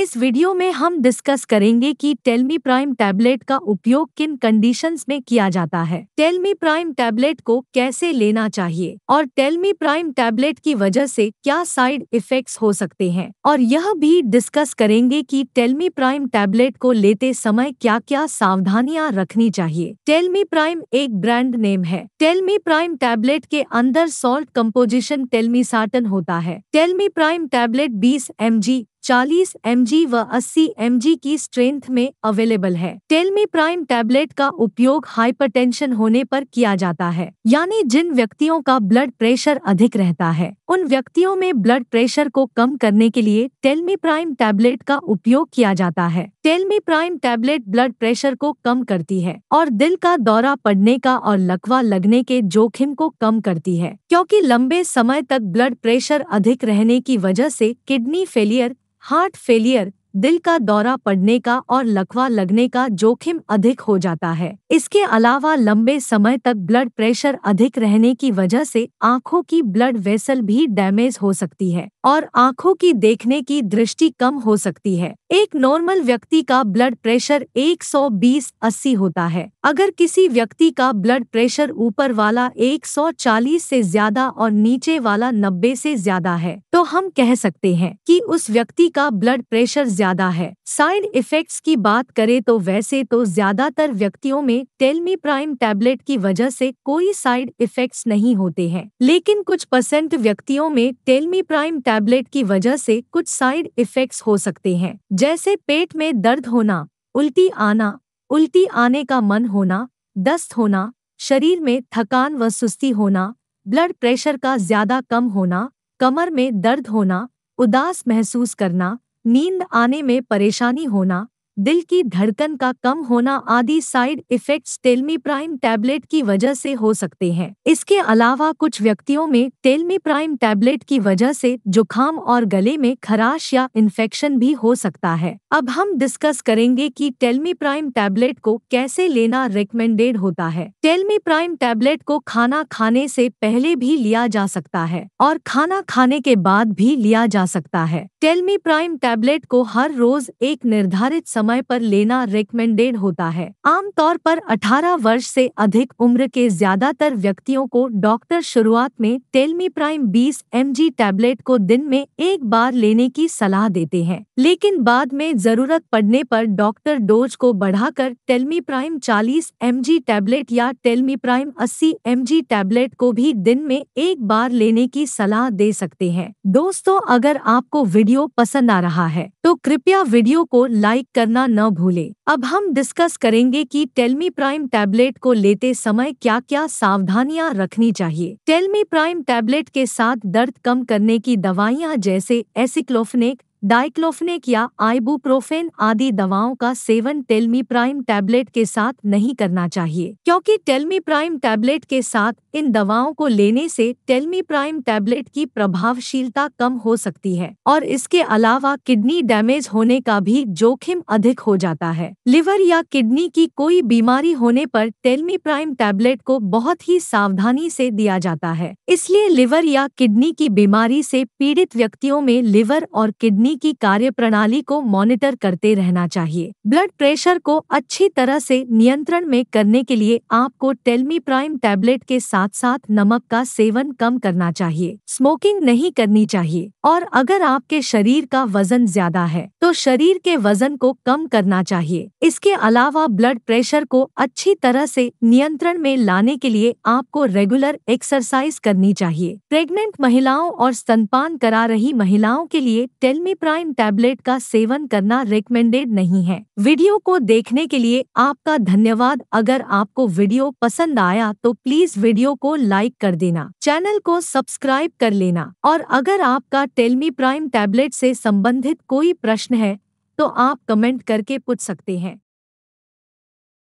इस वीडियो में हम डिस्कस करेंगे कि टेलमी प्राइम टैबलेट का उपयोग किन कंडीशंस में किया जाता है टेलमी प्राइम टैबलेट को कैसे लेना चाहिए और टेलमी प्राइम टैबलेट की वजह से क्या साइड इफेक्ट्स हो सकते हैं और यह भी डिस्कस करेंगे कि टेलमी प्राइम टैबलेट को लेते समय क्या क्या सावधानियां रखनी चाहिए टेलमी प्राइम एक ब्रांड नेम है टेलमी प्राइम टैबलेट के अंदर सॉल्ट कम्पोजिशन टेलमी साटन होता है टेलमी प्राइम टैबलेट बीस एम चालीस एम व अस्सी एम की स्ट्रेंथ में अवेलेबल है टेलमी प्राइम टैबलेट का उपयोग हाइपरटेंशन होने पर किया जाता है यानी जिन व्यक्तियों का ब्लड प्रेशर अधिक रहता है उन व्यक्तियों में ब्लड प्रेशर को कम करने के लिए टेलमी प्राइम टैबलेट का उपयोग किया जाता है Telmi prime tablet blood pressure को कम करती है और दिल का दौरा पड़ने का और लकवा लगने के जोखिम को कम करती है क्योंकि लंबे समय तक ब्लड प्रेशर अधिक रहने की वजह से किडनी फेलियर heart failure दिल का दौरा पड़ने का और लकवा लगने का जोखिम अधिक हो जाता है इसके अलावा लंबे समय तक ब्लड प्रेशर अधिक रहने की वजह से आंखों की ब्लड वेसल भी डैमेज हो सकती है और आंखों की देखने की दृष्टि कम हो सकती है एक नॉर्मल व्यक्ति का ब्लड प्रेशर 120-80 होता है अगर किसी व्यक्ति का ब्लड प्रेशर ऊपर वाला 140 से ज्यादा और नीचे वाला 90 से ज्यादा है तो हम कह सकते हैं कि उस व्यक्ति का ब्लड प्रेशर ज्यादा है साइड इफेक्ट्स की बात करें तो वैसे तो ज्यादातर व्यक्तियों में टेलमी प्राइम टैबलेट की वजह से कोई साइड इफेक्ट्स नहीं होते हैं लेकिन कुछ परसेंट व्यक्तियों में टेलमी प्राइम टैबलेट की वजह से कुछ साइड इफेक्ट्स हो सकते हैं जैसे पेट में दर्द होना उल्टी आना उल्टी आने का मन होना दस्त होना शरीर में थकान व सुस्ती होना ब्लड प्रेशर का ज्यादा कम होना कमर में दर्द होना उदास महसूस करना नींद आने में परेशानी होना दिल की धड़कन का कम होना आदि साइड इफेक्ट्स प्राइम टैबलेट की वजह से हो सकते हैं इसके अलावा कुछ व्यक्तियों में टेलमीप्राइम टैबलेट की वजह से जुखाम और गले में खराश या इन्फेक्शन भी हो सकता है अब हम डिस्कस करेंगे कि प्राइम टैबलेट को कैसे लेना रिकमेंडेड होता है टेलमी प्राइम टैबलेट को खाना खाने से पहले भी लिया जा सकता है और खाना खाने के बाद भी लिया जा सकता है प्राइम टैबलेट को हर रोज एक निर्धारित समय समय पर लेना रिकमेंडेड होता है आमतौर पर 18 वर्ष से अधिक उम्र के ज्यादातर व्यक्तियों को डॉक्टर शुरुआत में टेलमी प्राइम 20 एम टैबलेट को दिन में एक बार लेने की सलाह देते हैं लेकिन बाद में जरूरत पड़ने पर डॉक्टर डोज को बढ़ाकर टेलमी प्राइम 40 एम टैबलेट या टेलमी प्राइम 80 एम टैबलेट को भी दिन में एक बार लेने की सलाह दे सकते हैं दोस्तों अगर आपको वीडियो पसंद आ रहा है तो कृपया वीडियो को लाइक करना करना न भूले अब हम डिस्कस करेंगे कि टेलमी प्राइम टैबलेट को लेते समय क्या क्या सावधानियां रखनी चाहिए टेलमी प्राइम टैबलेट के साथ दर्द कम करने की दवाइयां जैसे एसिक्लोफनेक डाइक्लोफिनेक या आइबुप्रोफेन आदि दवाओं का सेवन टेलमी प्राइम टैबलेट के साथ नहीं करना चाहिए क्योंकि टेलमी प्राइम टैबलेट के साथ इन दवाओं को लेने से टेलमी प्राइम टैबलेट की प्रभावशीलता कम हो सकती है और इसके अलावा किडनी डैमेज होने का भी जोखिम अधिक हो जाता है लिवर या किडनी की कोई बीमारी होने पर टेलमी प्राइम टैबलेट को बहुत ही सावधानी से दिया जाता है इसलिए लिवर या किडनी की बीमारी से पीड़ित व्यक्तियों में लिवर और किडनी पानी की कार्यप्रणाली को मॉनिटर करते रहना चाहिए ब्लड प्रेशर को अच्छी तरह से नियंत्रण में करने के लिए आपको टेलमी प्राइम टैबलेट के साथ साथ नमक का सेवन कम करना चाहिए स्मोकिंग नहीं करनी चाहिए और अगर आपके शरीर का वजन ज्यादा है तो शरीर के वजन को कम करना चाहिए इसके अलावा ब्लड प्रेशर को अच्छी तरह से नियंत्रण में लाने के लिए आपको रेगुलर एक्सरसाइज करनी चाहिए प्रेग्नेंट महिलाओं और स्तनपान करा रही महिलाओं के लिए टेलमी प्राइम टैबलेट का सेवन करना रिकमेंडेड नहीं है वीडियो को देखने के लिए आपका धन्यवाद अगर आपको वीडियो पसंद आया तो प्लीज वीडियो को लाइक कर देना चैनल को सब्सक्राइब कर लेना और अगर आपका टेलमी प्राइम टैबलेट से संबंधित कोई प्रश्न है तो आप कमेंट करके पूछ सकते हैं